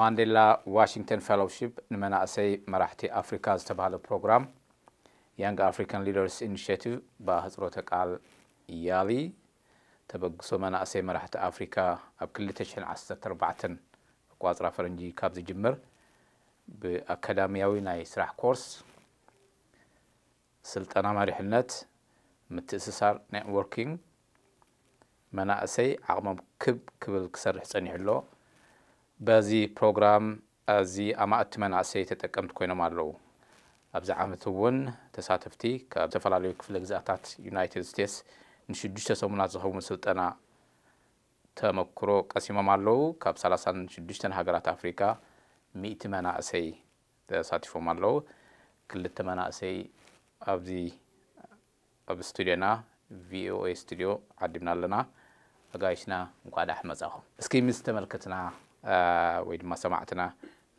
ማንዴላ ዋሽንግተን ፌሎውሺፕ ንመናእሰይ መራሕቲ ኣፍሪካ ዝተባሃለ ፕሮግራም ያንግ ኣፍሪካን ሊደርስ ኢኒሽቲቭ ብኣህፅሮተ ቃል ያሊ ተበግሶ መናእሰይ መራሕቲ ኣፍሪካ ኣብ 2014 ኣቋፅራ ፈረንጂ ካብ ዝጅምር ብኣካዳሚያዊ ናይ ስራሕ ኮርስ ስልጠና መሪሕነት ምትእስሳር ኔትወርኪንግ መናእሰይ ዓቕሞም ክብ ክብል ክሰርሕ ፀኒሑ ኣሎ በዚ ፕሮግራም እዚ ኣማእቲ መናእሰይ ተጠቀምቲ ኮይኖም ኣለዉ ኣብዚ ዓመት እውን ተሳተፍቲ ካብ ዝተፈላለዩ ክፍለ ግዛእታት ዩናይትድ ስቴትስ ንሽዱሽተ ሰሙናት ዝኸውን ስልጠና ተመክሮ ቀሲሞም ኣለዉ ካብ 36 ሃገራት ኣፍሪካ ሚእቲ መናእሰይ ተሳቲፎም ኣለዉ ክልተ መናእሰይ ኣብዚ ኣብ ስቱድዮና ቪኦኤ ስቱድዮ ዓዲምና ኣለና ኣጋይሽና እንኳ ዳሕ መጻኹም እስኪ ምስ ተመልከትና ወይ ድማ ሰማዕትና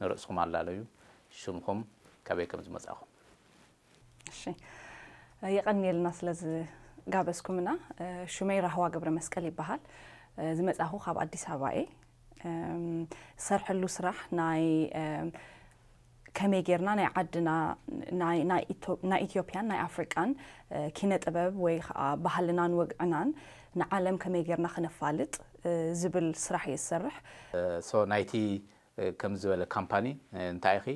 ንርእስኩም ኣለለዩ ሽምኩም ካበይ ከም ዝመፃኹም እሺ የቀኒልና ስለዚ ጋበዝኩምና ራህዋ ገብረ መስቀል ይበሃል ዝመፃኹ ካብ ኣዲስ ኣበባ እየ ዝሰርሐሉ ስራሕ ናይ ከመይ ጌርና ናይ ዓድና ናይ ኢትዮጵያን ናይ ኣፍሪቃን ኪነ ጥበብ ወይ ከዓ ባህልናን ወግዕናን ንዓለም ከመይ ጌርና ክነፋልጥ ዝብል ስራሕ እየ ዝሰርሕ ናይቲ ከም ዝበለ ካምፓኒ እንታይ ኢኺ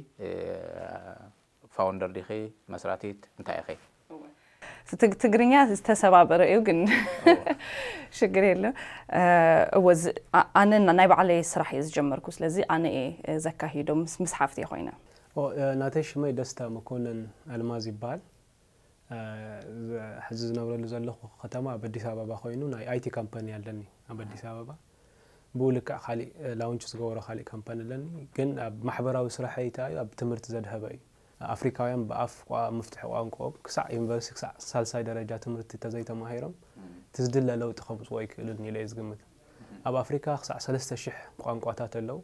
ፋውንደር ዲኺ መስራቲት እንታይ ኢኺ ትግርኛ ዝተሰባበረ እዩ ግን ሽግር የለ እወ ኣነ ናይ ባዕለየ ስራሕ እየ ዝጀመርኩ ስለዚ ኣነ እየ ዘካሂዶ ምስ ሓፍቲ ኮይነ ናተይ ሽመይ ደስታ መኮነን ኣልማዝ ይበሃል ሕዚ ዝነብረሉ ዘለኹ ከተማ ኣብ ኣዲስ ኣበባ ኮይኑ ናይ ኣይቲ ካምፓኒ ኣለኒ ኣብ ኣዲስ ኣበባ ብኡ ልክዕ ካሊእ ላውንች ዝገበሮ ካሊእ ካምፓኒ ኣለኒ ግን ኣብ ማሕበራዊ ስራሕ እዩ ኣብ ትምህርቲ ዘድሀበ እዩ ኣፍሪካውያን ብኣፍ ምፍትሒ ቋንቋኦም ክሳዕ ዩኒቨርሲቲ ክሳዕ ሳልሳይ ደረጃ ትምህርቲ ተዘይተማሂሮም እቲ ዝድለ ለውጢ ከምፅዎ ይክእልን ኢለ የ ዝግምት ኣብ ኣፍሪካ ክሳዕ 3,000 ቋንቋታት ኣለዉ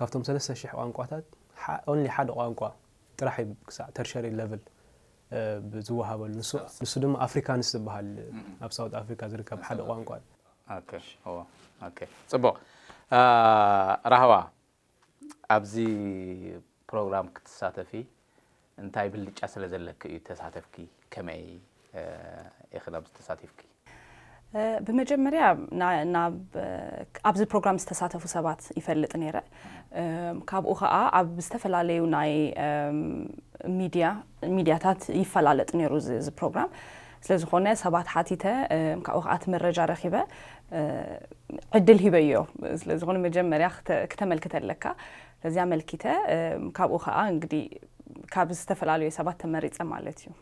ካብቶም 3,000 ቋንቋታት ኦንሊ ሓደ ቋንቋ ጥራሕ ክሳዕ ተርሸሪ ለቭል بزوهابل نسو نسودم أفريقيان سبهال أب ساوث أفريقيا زرك بحد قوان قال أوكي هو أوكي صبا رهوا أبزي برنامج كتساتفي انتاي بلش أسلزلك يتساتفكي كمي إخدام تساتفكي ብመጀመርያ ኣብዚ ፕሮግራም ዝተሳተፉ ሰባት ይፈልጥ ነይረ ካብኡ ከዓ ኣብ ዝተፈላለዩ ናይ ሚድያታት ይፈላለጥ ነይሩ ዚ ፕሮግራም ስለዝኾነ ሰባት ሓቲተ ካብኡ ከዓ እቲ መረጃ ረኪበ ዕድል ሂበ ዮ ስለዝኾነ መጀመርያ ክተመልክተ ኣለካ ስለዚ መልኪተ ካብኡ ከዓ እንግዲ ካብ ዝተፈላለዩ ሰባት ተመሪፀ ማለት እዩ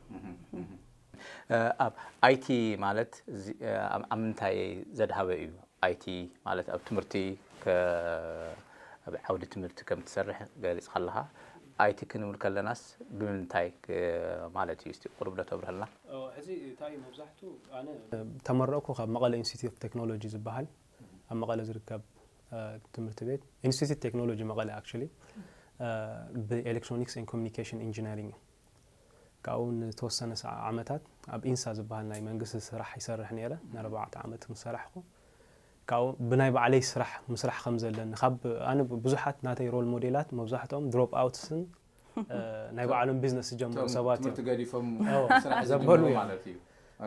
ኣብ ኣይቲ ማለት ኣብ ምንታይ ዘድሃበ እዩ ኣይቲ ማለት ኣብ ትምህርቲ ኣብ ዓውዲ ትምህርቲ ከም ትሰርሕ ገሊፅካ ኣለካ ኣይቲ ክንብል ከለናስ ብምንታይ ማለት እዩ ቁርብ ዶ ተብርሃልና ሕዚ እንታይ እዩ መብዛሕትኡ ኣነ ተመረቕኩ ካብ መቐለ ኢንስቲትዩት ቴክኖሎጂ ዝበሃል ኣብ መቐለ ዝርከብ ትምህርቲ ቤት ኢንስቲትዩት ቴክኖሎጂ መቐለ ኣክቹሊ ብኤሌክትሮኒክስ ኤን ኮሚኒኬሽን ኢንጂነሪንግ እዩ ካብኡ ንተወሰነ ዓመታት ኣብ ኢንሳ ዝበሃል ናይ መንግስቲ ስራሕ ይሰርሕ ነይረ ንኣርባዕተ ዓመት ምስ ሰራሕኩ ካብኡ ብናይ ባዕለይ ስራሕ ምስራሕ ከም ዘለኒ ካብ ኣነ ብዙሓት ናተይ ሮል ሞዴላት መብዛሕትኦም ድሮፕ ኣውትስን ናይ ባዕሎም ቢዝነስ ዝጀምሩ ሰባት ዘበሉ እዩ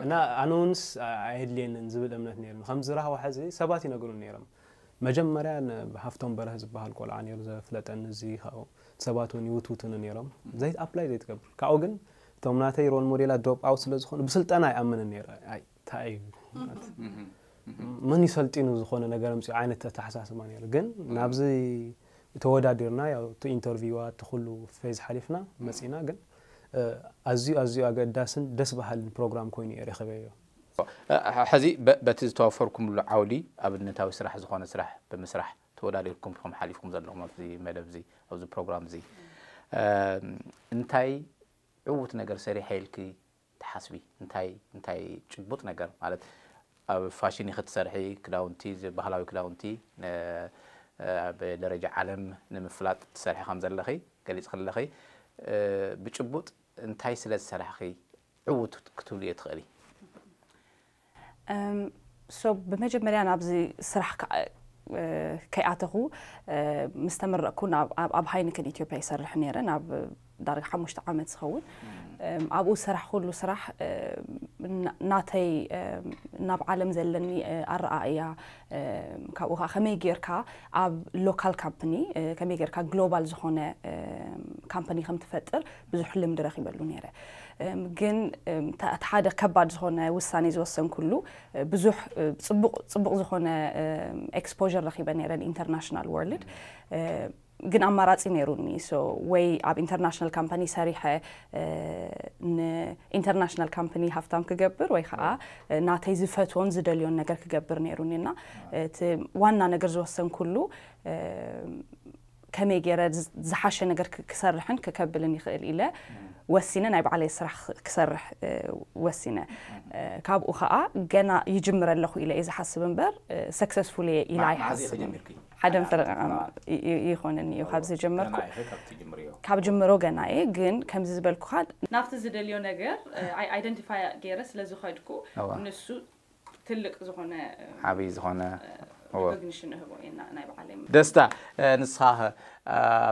እና ኣነ እውንስ ኣየድልየንን ዝብል እምነት ነይሩ ከም ዝረኽቦ ሕዚ ሰባት ይነግሩ ነይሮም መጀመርያ ሃፍቶም በረህ ዝበሃል ቆልዓ ነይሩ ዘፍለጠኒ እዚ ካብኡ ሰባት እውን ይውትውትኒ ነይሮም ኣፕላይ ዘይትገብር ካብኡ ግን توم ناتي رول موريلا دروب أو سلزخون بسلت أنا أمن النير أي تايب من يسلتين وزخون أنا قرمت عينة تحساس ما نير جن نابزي تودا ديرنا يا تو انترفيو تخلو فيز حليفنا مسينا جن أزيو أزيو أجد داسن دس بحال البروغرام كويني رخبيه حزي بتز توفركم العولي قبل نتاو سرح زخون سرح بمسرح تودا ليكم فهم حليفكم زلهم في مدبزي أو زو بروغرام زي انتاي ዕዉት ነገር ሰሪሐ ኢልኪ ትሓስቢ እንታይ እንታይ ጭቡጥ ነገር ማለት ኣብ ፋሽን ክትሰርሒ ክዳውንቲ ባህላዊ ክዳውንቲ ብደረጃ ዓለም ንምፍላጥ ትሰርሒ ከም ዘለኺ ገሊፅ ከለኺ ብጭቡጥ እንታይ ስለ ዝሰራሕኺ ዕዉት ክትብል እየ ትኽእል ሶ ብመጀመርያ ናብዚ ስራሕ ከይኣተኹ ምስተመረቕኩ ኣብ ሃይኒክን ኢትዮጵያ ይሰርሕ ነይረ ናብ داري حمشت عمد سخون أبو سرح كل سرح ناتي ناب عالم زلني أه، أرقايا كأو خمي غيركا أب لوكال كامباني أه، خمي غيركا جلوبال زخونة كامباني خم تفتر بزو حلم درخي بلونيرة جن تحاد كبار زخونة وساني زوسن كلو أه، بزوح صبق صبق زخونة اكسبوجر رخي بلونيرة الانترناشنال وورلد ግን ኣማራፂ ነይሩኒ ወይ ኣብ ኢንተርናሽናል ካምፓኒ ሰሪሐ ንኢንተርናሽናል ካምፓኒ ሃፍታም ክገብር ወይ ከዓ ናተይ ዝፈትዎን ዝደልዮን ነገር ክገብር ነይሩኒ እና እቲ ዋና ነገር ዝወሰን ኩሉ ከመይ ገይረ ዝሓሸ ነገር ክሰርሕን ክከብልን ይኽእል ኢለ ወሲነ ናይ ባዕለይ ስራሕ ክሰርሕ ወሲነ ካብኡ ከዓ ገና ይጅምር ኣለኹ ኢለ እየ ዝሓስብ እምበር ሰክሰስፉል እየ ኢላ ይሓስብ حدن فرق عن يخون إني وحاب زي جمرك كاب جمرو جناي جن كم زي زبل كحد نافت زي دليو نجر اي ايدنتيفاي جيرس لزو خايدكو نسو تلك زخونة حبي زخونة دستا نصها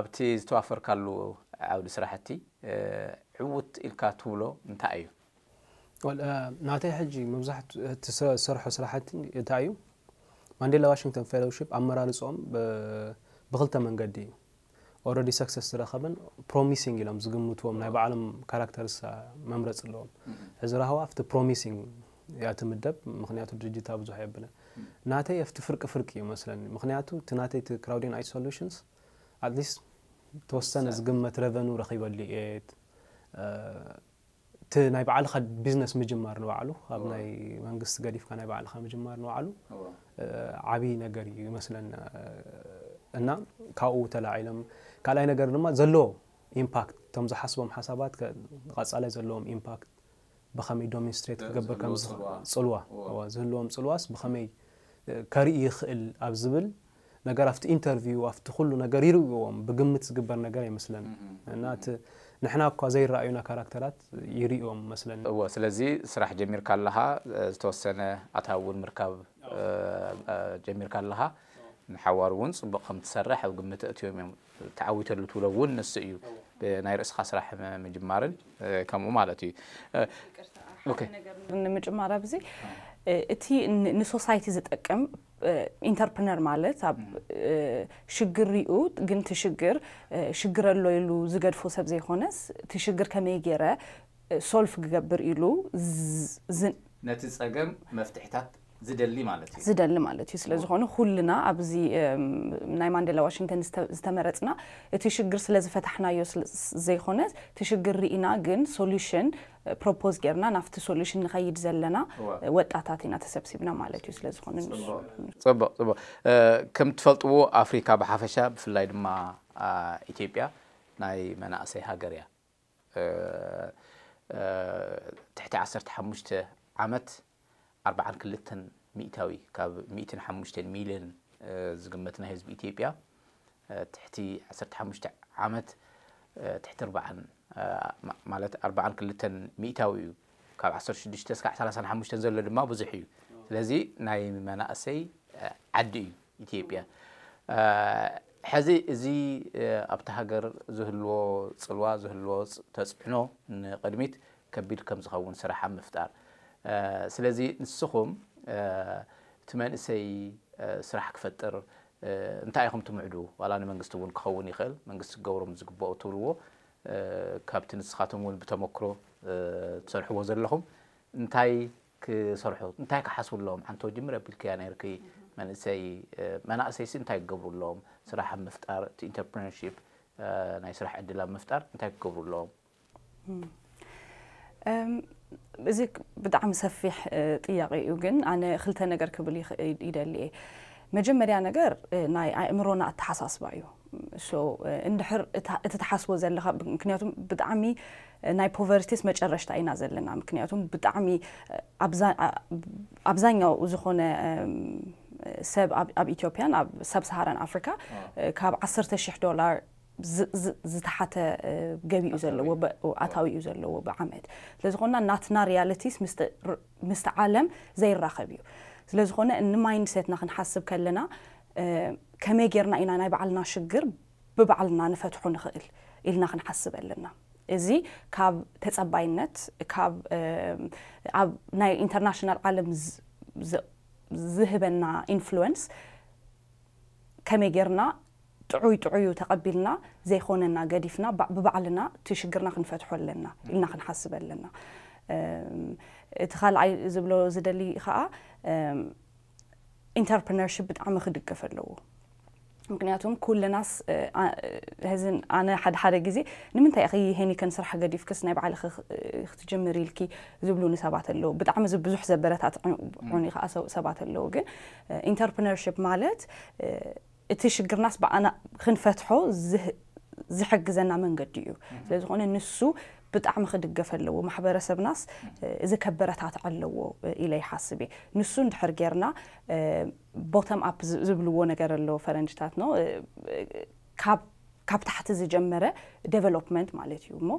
بتيز توافر كلو عود سرحتي عود الكاتولو نتايو ولا نعطي حجي مبزحت تسرح سرحتي نتايو ማንዴላ ዋሽንግተን ፌሎውሽፕ ኣመራርፆም ብክልተ መንገዲ እዩ ኦረዲ ሰክሰስ ዝረኸብን ፕሮሚሲንግ ኢሎም ዝግምትዎም ናይ በዕሎም ካራክተርሳ መምረፅ ኣለዎም እዚ ረህዋ ኣብቲ ፕሮሚሲንግ እያ ትምደብ ምክንያቱ ድርጅታ ብዙሕ የብለን ናተይ ኣብቲ ፍርቂ ፍርቂ እዩ መስለኒ ምክንያቱ እቲ ናተይ ቲ ክራውዲን ኣይ ሶሉሽንስ ኣትሊስት ተወሰነ ዝግመት ረቨኑ ረኪበሉ እየ أنت ناي بعلاقة بزنس مجمار نوعلو هم ناي منقص قديف كان ناي بعلاقة مجمار نوعلو آه عبي نجاري مثلا آه النا كاو تلا علم قال أي نجار نما زلو إمباكت تم زحسبهم حسابات كقص على زلوهم إمباكت بخمي دومينستريت قبل كم سلوا زلوهم سلواس بخمي كاري يخل أبزبل نجار أفت إنترفيو أفت كله نجاريرو يوم بقمة تقبل نجاري مثلا النات آه نحنا كو زي رأينا كاركترات يريهم مثلا هو سلازي سرح جميل كالها توسنا أتاول مركب آه، آه، جميل كالها نحوار ونس بقم تسرح أو قمت أتيوم تعويت اللي تولون نسيو بنير إسخ سرح مجمارن آه، كم مالتي أوكي نجمارة بزي እቲ ንሶሳይቲ ዝጠቅም ኢንተርፕነር ማለት ኣብ ሽግሪኡ ግን እቲ ሽግር ሽግር ኣሎ ኢሉ ዝገድፎ ሰብ ዘይኮነስ እቲ ሽግር ከመይ ገይረ ሶልፍ ክገብር ኢሉ ነቲ ፀገም መፍትሕታት ዝደሊ ማለት እዩ ዝደሊ ማለት እዩ ስለዝኾኑ ዝኾኑ ኩልና ኣብዚ ናይ ማንዴላ ዋሽንግተን ዝተመረፅና እቲ ሽግር ስለዝፈታሕናዮ ዘይኮነ እቲ ሽግር ርኢና ግን ሶሉሽን ፕሮፖዝ ጌርና ናብቲ ሶሉሽን ንኸይድ ዘለና ወጣታት ኢና ተሰብሲብና ማለት እዩ ስለዝኾኑ ፅቡቅ ፅቡቅ ከም ትፈልጥዎ ኣፍሪካ ብሓፈሻ ብፍላይ ድማ ኢትዮጵያ ናይ መናእሰይ ሃገር እያ ትሕቲ 1ሰርተ 15 ዓመት أربعان كلتن مئتاوي كاب مئتن حموشتين ميلين آه، زقمتنا هزب إثيوبيا آه، تحتي عسرت حموشت عامت آه، تحت أربعان مالت أربعان كلتن مئتاوي كاب عسر شدش تسكع ثلاثان حموشتين زلد ما بزحيو لذي ناي ممانا أسي عدي إثيوبيا حزي إزي أبتهاجر زهلو صلوا زهلو تسبحنو نقدميت كبير كم زخون سرحان مفتار ስለዚ ንስኹም ትመንእሰይ ስራሕ ክፈጥር እንታይ ኢኹም ትምዕዱ ዋላ ንመንግስቲ እውን ክኸውን ይኽእል መንግስቲ ክገብሮም ዝግብኦ ትብልዎ ካብቲ ንስኻቶም እውን ብተመክሮ ትሰርሕዎ ዘለኹም እንታይ ክሰርሑ እንታይ ክሓስቡ ኣለዎም ሓንቲ ጅምር ኣቢልክያ ነርኪ መንእሰይ መናእሰይሲ እንታይ ክገብሩ ኣለዎም ስራሕ ኣብ ምፍጣር እቲ ኢንተርፕረነርሽፕ ናይ ስራሕ ዕድል ኣብ ምፍጣር እንታይ ክገብሩ ኣለዎም بزيك بدعم سفيح طياقي يوجن أنا خلت نجر قبل يدلي مجمع ريان نجر ناي عمرونا التحساس بايو شو اندحر تتحسوا زي اللي خب بدعمي ناي بوفرتيس مش أرشت أي نازل لنا مكنياتهم بدعمي أبزا أبزانيا وزخونة سب أب أب إثيوبيا أب سب سهران أفريقيا كاب عشرة شح دولار زتحت جبي يزل وب وعطاوي يزل وب عمد لزقنا ناتنا رياليتيس مست مستعلم زي الرخبيو لزقنا إن ما ينسيت نحن حسب كلنا كما جرنا إنا نبي علنا شجر ببعلنا نفتح نخيل إلنا نحن حسب لنا إزي كاب تسابينت كاب أب ناي إنترناشنال عالم ز ذهبنا إنفلونس كما جرنا تعوي تعوي وتقبلنا زي خوننا قديفنا ببعلنا تشكرنا خنفتحوا لنا إلنا خنحسب لنا تخال عي زبلو زدلي خاء entrepreneurship بتعمل خدك كفلو ممكن ياتهم كل الناس هزن انا حد حد جزي نمنت تأخي اخي كان صراحه قد يفكس نايب على اخت جمري لكي زبلو نسابات اللو بدعم زب زحزه برات عوني خاصه سبات اللو انتربرينور شيب مالت እቲ ሽግርና ስበዓና ክንፈትሖ ዝሕግዘና መንገዲ እዩ ስለዝኾነ ንሱ ብጣዕሚ ክድገፍ ኣለዎ ማሕበረሰብናስ እዚ ከበረታት ኣለዎ ኢለ ይሓስብ እየ ንሱ እንድሕር ጌርና ቦተም ኣፕ ዝብልዎ ነገር ኣለዎ ፈረንጅታት ኖ ካብ ታሕቲ ዝጀመረ ዴቨሎፕመንት ማለት እዩ እሞ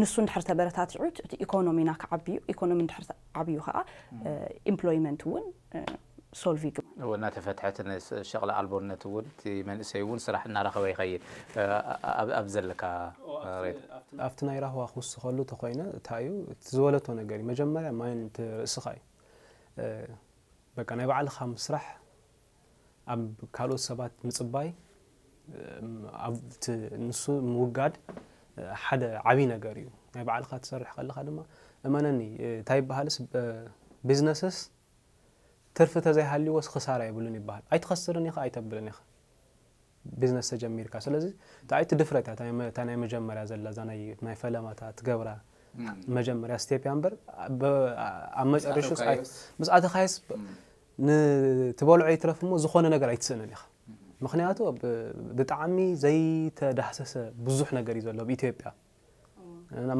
ንሱ እንድሕር ተበረታትዑ እቲ ኢኮኖሚና ክዓብዩ ኢኮኖሚ እንድሕር ዓብዩ ከዓ ኢምፕሎይመንት እውን هو solvig ونات فتحتنا شغلة عالبورنا تود من سيون صراحه سرح راه خوي خير أبزل لك ريت أفتنا يراه وأخوص خلو تخوينا تايو تزولتو نجاري مجمر ما أنت سخاي بقى أنا بعل خمس راح أب كالو سبات مصباي أبت نسو موغاد حدا عبي جاريو ما بعل خات سرح خلا خدمة أمانني تايب بحالس بزنسس ትርፊ ተዘይሃልይዎስ ክሳራ የብሉን ይበሃል ኣይትኸስርን ኢኸ ኣይተብልን ኢኸ ቢዝነስ ተጀሚርካ ስለዚ እንታይ እቲ ድፍረት እታ ናይ መጀመርያ ዘላ እዛ ናይ ፈለማታ ትገብራ መጀመርያ ስቴፕ እያ እምበር ኣብ መጨረሹ ምስ ኣተኻየስ ንትበልዖ ይትረፍ እሞ ዝኾነ ነገር ኣይትስእንን ኢኻ ምክንያቱ ብጣዕሚ ዘይተዳህሰሰ ብዙሕ ነገር እዩ ዘሎ ብኢትዮጵያ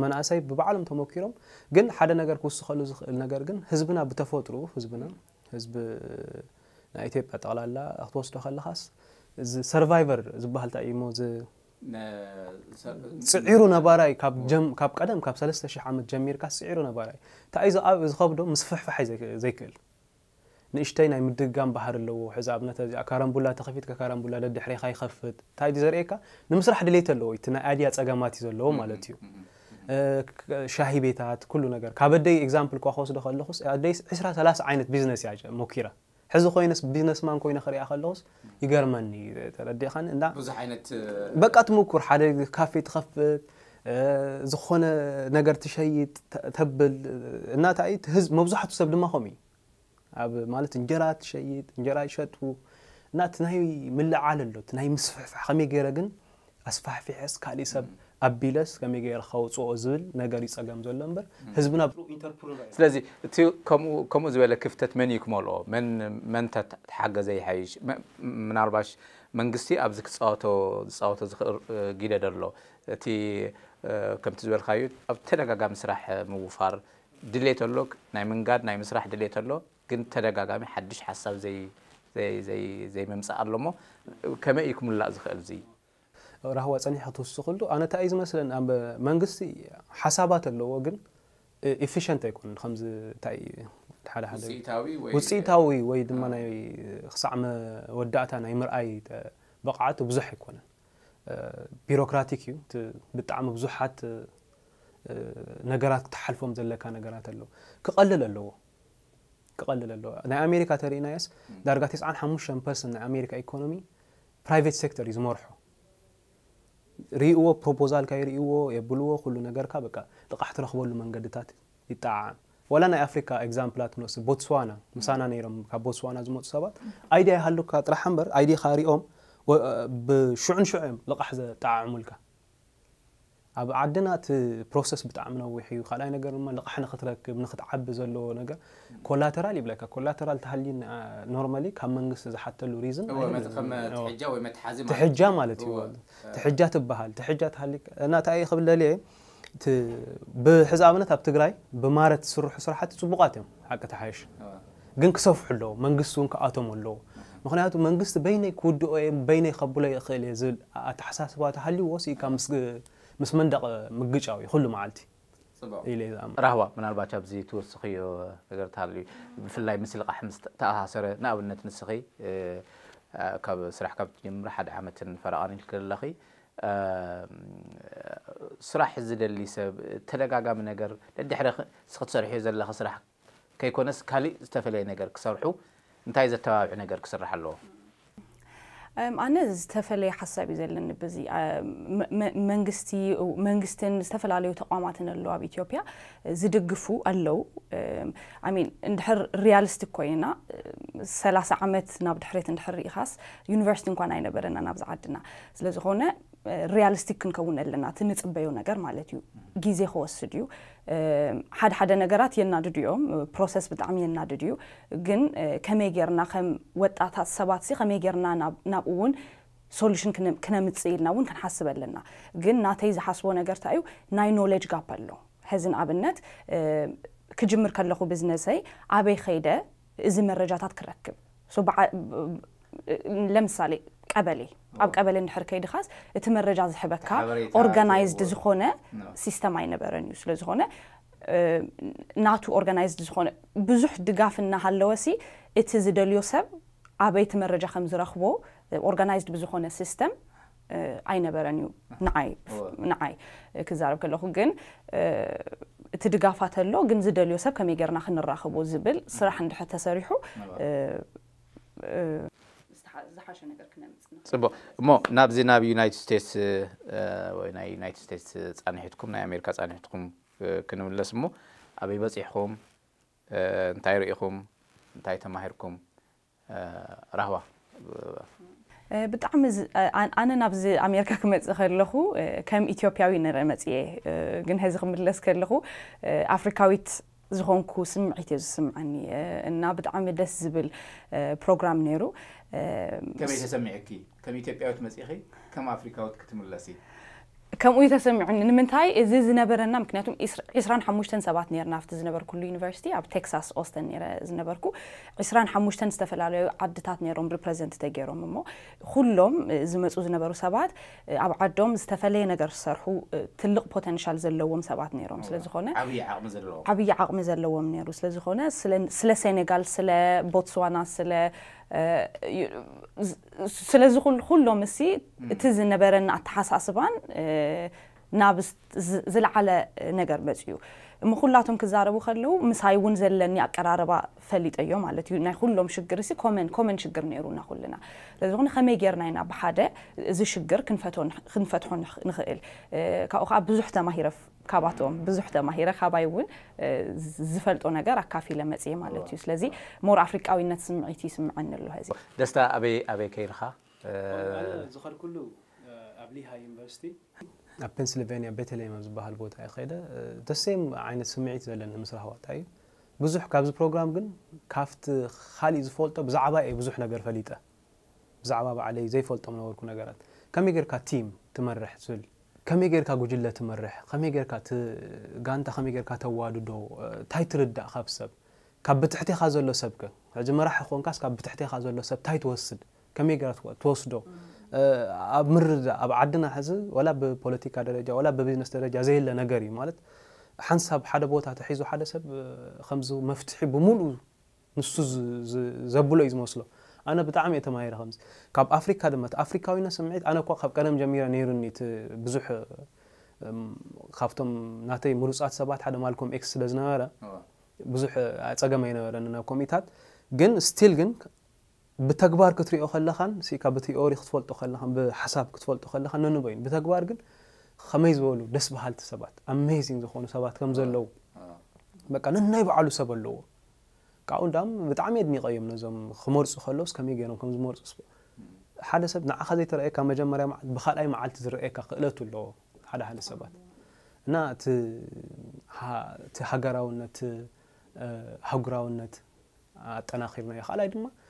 መናእሰይ ብባዕሎም ተሞኪሮም ግን ሓደ ነገር ክውስኸሉ ዝኽእል ነገር ግን ህዝብና ብተፈጥሩ ህዝብና حزب نای تیپ اتقال الله اخترست خاله خاص ز سرایفر ز بهال تایمو ز سعیرو نبارای کاب جم کاب قدم کاب سالسته شی حامد جمیر کاس سعیرو نبارای تا ایز آب از خواب دوم مصفح فحی ز زیکل نشتی نای مدت جام بحر لو حزب نت از کارم بله تخفیت کارم بله داد دحری خای خفت تا ایز زریکا نمسرح دلیت لوی تنه عالیات اجاماتی زلوم مالاتیو شاهي بيتات كل نجار كابدي اكزامبل كو خوس دخل لخص ادي عشرة ثلاث عينت بزنس يا جماعه موكيره حزو خوينس بزنس مان كوين خري اخلوس يغرمني تردي خان اندا بزح عينت بقى تموكر حدا كافي تخف زخونة نجار تشيت تبل الناتا اي تهز مبزحة تسبب ما خومي اب مالت انجرات شيت انجرا يشتو نات نهي ملع على اللو تنهي مسفح خمي غيره اسفح في حس كالي سب م. ኣቢለስ ከመይ ገይርካ ውፅኦ ዝብል ነገር ይፀገም ዘሎ እምበር ህዝብና ስለዚ እቲ ከምኡ ዝበለ ክፍተት መን እዩ ክመልኦ መን ተሓገዘ ይሓይሽ ምናልባሽ መንግስቲ ኣብዚ ክፃወቶ ዝፃወቶ ዝኽእል ግደ ደሎ እቲ ከምቲ ዝበልካዩ ኣብ ተደጋጋሚ ስራሕ ምውፋር ድሌት ኣሎ ናይ ምንጋድ ናይ ምስራሕ ድሌት ኣሎ ግን ተደጋጋሚ ሓድሽ ሓሳብ ዘይምምፃእ ኣሎ ሞ ከመይ እዩ ክምላእ ዝኽእል እዙ رهوة صنيحة توصل أنا تأيز مثلا أنا منجستي حسابات اللي وقل efficient يكون خمسة تأي حالة حالة وتسي تاوي ويد ما آه. ناي خصام ودعت أنا يمر أي بقعات وبزح يكون آه، بيروقراطيكي بتعم بزحات آه، نجارات تحلفهم زي اللي كان نجارات اللي كقلل اللي كقلل اللي أنا أمريكا ترينا يس درجات يسعن حموشن بس أمريكا إيكونومي private sector is more ريقوا بروبوزال كاي ريقوا يبلوا كل نجار كابكا تقحت رخوا له من قدتات يتعام ولا أنا أفريقيا إكزامبلات نص بوتسوانا مسانا نيرم كبوتسوانا زمود سبات أيدي هالو كاترحمبر أيدي خاري أم بشعن شعم لقحزة تعاملك أب عدنا ت process بتعملنا ويحيو خلاي نجر ما لقحنا خطرك بنخد عب زلوا نجا كولاترالي بلاك كولاترال تهلين ن normally كم منقص إذا حتى لو reason هو متخم تحجة ومتحازم تحجة مالتي هو آه. تحجة تبهال تحجة تهلي أنا تأي قبل ليه ت بحزابنا تبتقراي بمارت سر حسر حتى تبقاتهم حق تحيش قن كسوف حلو منقص ونك آتوم حلو مخناتو منقص بيني كود بيني خبلا يخلي زل أتحساس واتهلي وصي كمس مس مندق مقجع أوي خلوا معالتي رهوة من أربعة شابزي توسخي وغير تالي في اللي مثل قحمس تأها سر ناوي نت نسخي كاب سرح كاب جم راح دعمة فرعان الكل لخي سرح زد اللي سب تلقى قا من لدي حرة سخت سرح يزل لخ سرح كي اس كالي استفلي نجر كسرحو انتهى اذا توابع كسرح الله ኣነ ዝተፈላለየ ሓሳብ እዩ ዘለኒ በዚ መንግስቲ መንግስትን ዝተፈላለዩ ተቋማትን ኣለዉ ኣብ ኢትዮጵያ ዝድግፉ ኣለዉ ኣሚን እንድሕር ሪያሊስቲክ ኮይንና ሰላሳ ዓመት ናብ ድሕሬት እንድሕር ርኢኻስ ዩኒቨርሲቲ እንኳን ኣይነበረና ናብዚ ዓድና ስለዝኾነ ሪያሊስቲክ ሪያልስቲክ ክንከውነለና ትንፅበዮ ነገር ማለት እዩ ግዜ ክወስድ እዩ ሓደ ሓደ ነገራት የናድድ እዮም ፕሮሰስ ብጣዕሚ የናድድ እዩ ግን ከመይ ጌርና ከም ወጣታት ሰባት ሲ ከመይ ጌርና ናብኡ እውን ሶሉሽን ክነምፅእ ኢልና እውን ክንሓስብ ኣለና ግን ናተይ ዝሓስቦ ነገርታ እዩ ናይ ኖሌጅ ጋፕ ኣሎ ሕዚ ንኣብነት ክጅምር ከለኹ ብዝነሰይ ኣበይ ከይደ እዚ መረጃታት ክረክብ ለምሳሌ ቀበሌ ኣብ ቀበሌ እንድሕር ከይድኻስ እቲ መረጃ ዝሕበካ ኦርጋናይዝድ ዝኾነ ሲስተም ኣይነበረን እዩ ስለዝኾነ ናቱ ኦርጋናይዝድ ዝኾነ ብዙሕ ድጋፍ እናሃለወሲ እቲ ዝደልዮ ሰብ ኣበይቲ መረጃ ከም ዝረኽቦ ኦርጋናይዝድ ብዝኾነ ሲስተም ኣይነበረን እዩ ንዓይ ክዛረብ ከለኹ ግን እቲ ድጋፋት ኣሎ ግን ዝደልዮ ሰብ ከመይ ጌርና ክንራኽቦ ዝብል ስራሕ እንድሕር ተሰሪሑ ዝሓሸ ነገር ክነምፅእ ፅቡቅ እሞ ናብዚ ናብ ዩናይትድ ስቴትስ ወይ ናይ ዩናይትድ ስቴትስ ፃኒሒትኩም ናይ ኣሜሪካ ፃኒሒትኩም ክንምለስ እሞ ኣበይ በፂሕኩም እንታይ ርኢኹም እንታይ ተማሂርኩም ራህባ ብጣዕሚ ኣነ ናብዚ ኣሜሪካ ክመፅእ ከለኹ ከም ኢትዮጵያዊ ንርኢ መፅየ ግን ሕዚ ክምለስ ከለኹ ኣፍሪካዊት ዝኮንኩ ስምዒት እዩ ዝስምዐኒ እና ብጣዕሚ ደስ ዝብል ፕሮግራም ነይሩ كم يتسمعك كم ኢትዮጵያዊት መጽኺ كم ኣፍሪካዊት ክትምለሲ ከምኡ ተሰሚዑኒ ንምንታይ እዚ ዝነበረና ምክንያቱም 25 ሰባት ነርና ኣብቲ ዝነበርኩሉ ዩኒቨርሲቲ ኣብ ቴክሳስ ኦስተን ነረ ዝነበርኩ 25 ዝተፈላለዩ ዓድታት ነይሮም ሪፕረዘንት ተገይሮም እሞ ኩሎም ዝመፁ ዝነበሩ ሰባት ኣብ ዓዶም ዝተፈለየ ነገር ዝሰርሑ ትልቅ ፖተንሻል ዘለዎም ሰባት ነይሮም ስለዝኾነ ዓብዪ ዓቕሚ ዘለዎም ነይሩ ስለዝኾነ ስለ ሴኔጋል ስለ ቦትስዋና ስለ ስለ ዝኽእሉ ኩሎም እሲ እቲ ዝነበረና ኣተሓሳስባን ናብ ዝለዓለ ነገር መፅ እዩ مخلاتهم كزاربو خلو مسايون زلني أقراربا فليت أيوم على تيو ناي خلهم شجر سي كومن كومن شجر نيرونا خلنا لذون خمي جرنا هنا بحدا زي شجر كنفتون كنفتحون نخيل كأخ بزحتة ما هيرف ካብኣቶም ብዙሕ ተማሂረ ካባይ እውን ዝፈልጦ ነገር ኣካፊለ መፅየ ማለት እዩ ስለዚ ሞር ኣፍሪቃዊነት ስምዒት ይስምዐኒ ኣሎ ህዚ ደስታ ኣበይ ኣበይ ከይድካ ዝኸድኩሉ ኣብ ሊሃ ዩኒቨርሲቲ ኣብ ፔንስልቬንያ ቤተልሔም ዝበሃል ቦታ እየ ከይደ ደሴም ዓይነት ስምዒት ዘለኒ ምስ ረህዋታ እዩ ብዙሕ ካብዚ ፕሮግራም ግን ካብቲ ካሊእ ዝፈልጦ ብዛዕባ እየ ብዙሕ ነገር ፈሊጠ ብዛዕባ ባዕለይ ዘይፈልጦም ነበርኩ ነገራት ከመይ ጌርካ ቲም ትመርሕ ዝብል ከመይ ጌርካ ጉጅለ ትመርሕ ከመይ ጌርካ ጋንታ ከመይ ጌርካ ተዋድዶ እንታይ ትርዳእ ካብ ሰብ ካብ ብትሕቲኻ ዘሎ ሰብ ከ ሕጂ መራሒ ኮንካስ ካብ ብትሕቲኻ ዘሎ ሰብ እንታይ ትወስድ ከመይ ጌራ ትወስዶ ኣብ ምርዛ ኣብ ዓድና ሕዚ ወላ ብፖለቲካ ደረጃ ወላ ብቢዝነስ ደረጃ ዘየለ ነገር እዩ ማለት ሓንሳብ ሓደ ቦታ ተሒዙ ሓደ ሰብ ከምዚ መፍትሒ ብምሉእ ንሱ ዘብሎ እዩ ዝመስሎ ኣነ ብጣዕሚ እየ ተማሂረ ከምዚ ካብ ኣፍሪካ ድማ እቲ ኣፍሪካዊነት ስምዒት ኣነ እኳ ካብ ቀደም ጀሚረ ነይሩኒ እቲ ብዙሕ ካብቶም ናተይ ምሉፃት ሰባት ሓደ ማልኮም ኤክስ ስለዝነበረ ብዙሕ ፀገመ ይነበረኒ ናብ ኮሚታት ግን ስቲል ግን ብተግባር ክትሪኦ ከለኻን ሲኢካ ብቲኦሪ ክትፈልጦ ከለኻን ብሓሳብ ክትፈልጦ ከለኻን ነንበይን ብተግባር ግን ከመይ ዝበሉ ደስ በሃልቲ ሰባት ኣሜዚንግ ዝኾኑ ሰባት ከም ዘለዉ በቃ ነናይ በዓሉ ሰብ ኣለዎ ካብኡ እንዳም ብጣዕሚ የድኒቐ እዮም ነዞም ክመርፁ ከለውስ ከመይ ገይሮም ከም ዝመርፁ ሓደ ሰብ ንዓኻ ዘይተረአየካ መጀመርያ ብካልኣይ መዓልቲ ዝረአየካ ክእለት ኣለዎ ሓደ ሓደ ሰባት እና እቲ ሃገራውነት ሃጉራውነት ኣጠናኺርናዮ ካልኣይ ድማ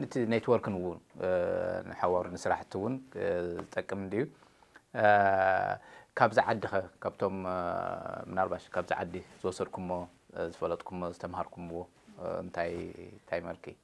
ነቲ ኔትወርክን እውን ንሓዋሩ ንስራሕቲ እውን ዝጠቅም እንድዩ ካብዚ ዓዲኸ ካብቶም ምናልባሽ ካብዚ ዓዲ ዝወሰድኩሞ ዝፈለጥኩሞ ዝተምሃርኩምዎ እንታይ እንታይ መልኪ